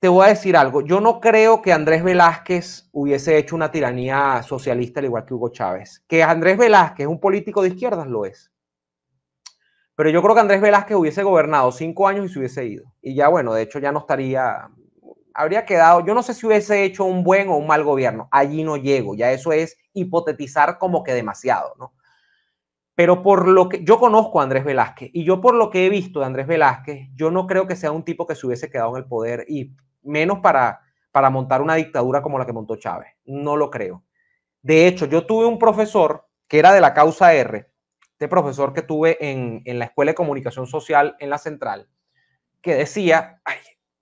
te voy a decir algo. Yo no creo que Andrés Velázquez hubiese hecho una tiranía socialista al igual que Hugo Chávez. Que Andrés Velázquez, un político de izquierdas, lo es. Pero yo creo que Andrés Velázquez hubiese gobernado cinco años y se hubiese ido. Y ya, bueno, de hecho ya no estaría, habría quedado, yo no sé si hubiese hecho un buen o un mal gobierno, allí no llego, ya eso es hipotetizar como que demasiado, ¿no? Pero por lo que yo conozco a Andrés Velázquez y yo por lo que he visto de Andrés Velázquez, yo no creo que sea un tipo que se hubiese quedado en el poder y menos para, para montar una dictadura como la que montó Chávez, no lo creo. De hecho, yo tuve un profesor que era de la causa R, este profesor que tuve en, la Escuela de Comunicación Social en la Central, que decía,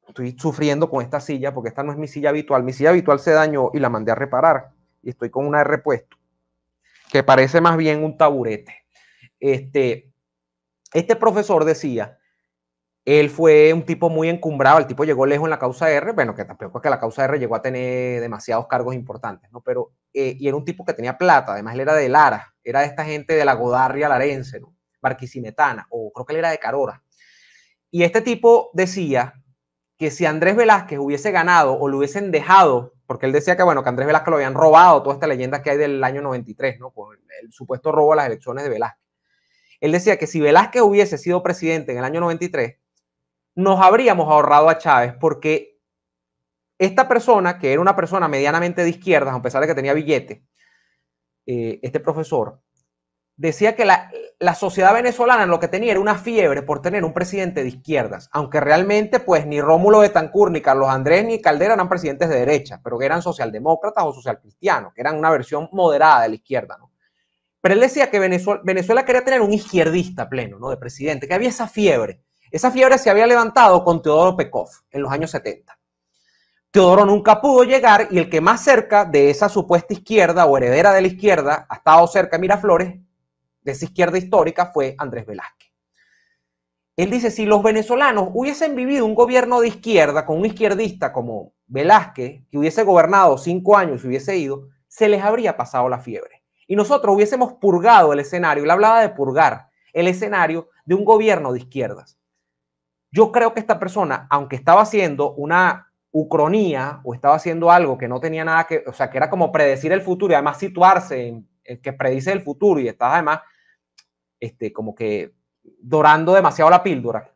estoy sufriendo con esta silla porque esta no es mi silla habitual. Mi silla habitual se dañó y la mandé a reparar y estoy con una de repuesto que parece más bien un taburete. Este, este profesor decía, él fue un tipo muy encumbrado, el tipo llegó lejos en la causa R, bueno, que tampoco es que la causa R llegó a tener demasiados cargos importantes, ¿no? Pero, eh, y era un tipo que tenía plata, además él era de Lara, era de esta gente de la Godarria Larense, ¿no? Barquisimetana, o creo que él era de Carora. Y este tipo decía que si Andrés Velázquez hubiese ganado o lo hubiesen dejado, porque él decía que, bueno, que Andrés Velázquez lo habían robado, toda esta leyenda que hay del año 93, ¿no? Con el, supuesto robo a las elecciones de Velázquez. Él decía que si Velázquez hubiese sido presidente en el año 93, nos habríamos ahorrado a Chávez porque esta persona, que era una persona medianamente de izquierdas, a pesar de que tenía billete, eh, este profesor, decía que la, sociedad venezolana lo que tenía era una fiebre por tener un presidente de izquierdas, aunque realmente pues ni Rómulo Betancourt, ni Carlos Andrés, ni Caldera eran presidentes de derecha, pero que eran socialdemócratas o socialcristianos, que eran una versión moderada de la izquierda, Pero él decía que Venezuela, Venezuela quería tener un izquierdista pleno, ¿no? De presidente, que había esa fiebre. Esa fiebre se había levantado con Teodoro Pekov en los años 70. Teodoro nunca pudo llegar y el que más cerca de esa supuesta izquierda o heredera de la izquierda ha estado cerca de Miraflores de esa izquierda histórica fue Andrés Velázquez. Él dice, si los venezolanos hubiesen vivido un gobierno de izquierda con un izquierdista como Velázquez, que hubiese gobernado cinco años y hubiese ido, se les habría pasado la fiebre. Y nosotros hubiésemos purgado el escenario, él hablaba de purgar el escenario de un gobierno de izquierdas. Yo creo que esta persona, aunque estaba haciendo una ucronía o estaba haciendo algo que no tenía nada que, o sea, que era como predecir el futuro y además situarse en que predice el futuro y está además este, como que dorando demasiado la píldora,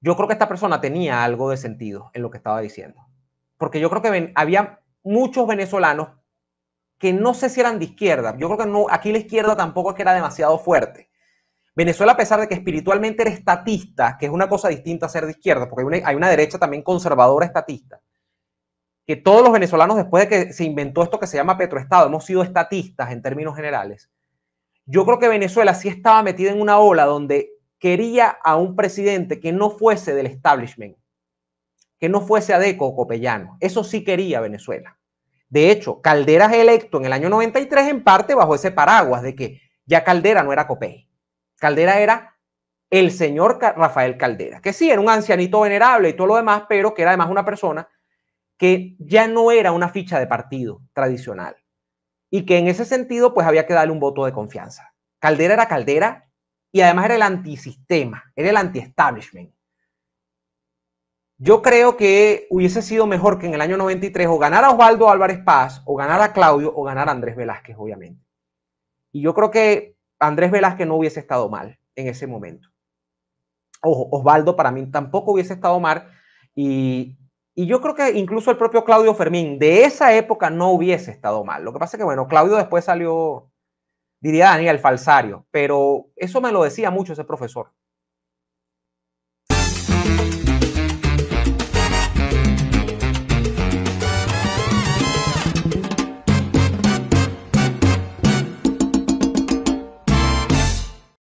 yo creo que esta persona tenía algo de sentido en lo que estaba diciendo. Porque yo creo que había muchos venezolanos que no sé si eran de izquierda. Yo creo que no, aquí la izquierda tampoco es que era demasiado fuerte. Venezuela, a pesar de que espiritualmente era estatista, que es una cosa distinta a ser de izquierda, porque hay una, hay una derecha también conservadora estatista, que todos los venezolanos, después de que se inventó esto que se llama petroestado, hemos sido estatistas en términos generales. Yo creo que Venezuela sí estaba metida en una ola donde quería a un presidente que no fuese del establishment, que no fuese Adeco o Copellano. Eso sí quería Venezuela. De hecho, Caldera es electo en el año 93 en parte bajo ese paraguas de que ya Caldera no era Copey. Caldera era el señor Rafael Caldera, que sí era un ancianito venerable y todo lo demás, pero que era además una persona que ya no era una ficha de partido tradicional y que en ese sentido pues había que darle un voto de confianza. Caldera era Caldera y además era el antisistema, era el anti-establishment. Yo creo que hubiese sido mejor que en el año 93 o ganara Osvaldo Álvarez Paz, o ganara Claudio, o ganara Andrés Velázquez, obviamente. Y yo creo que Andrés Velázquez no hubiese estado mal en ese momento. Ojo, Osvaldo para mí tampoco hubiese estado mal y y yo creo que incluso el propio Claudio Fermín de esa época no hubiese estado mal. Lo que pasa es que, bueno, Claudio después salió, diría Daniel, falsario, pero eso me lo decía mucho ese profesor.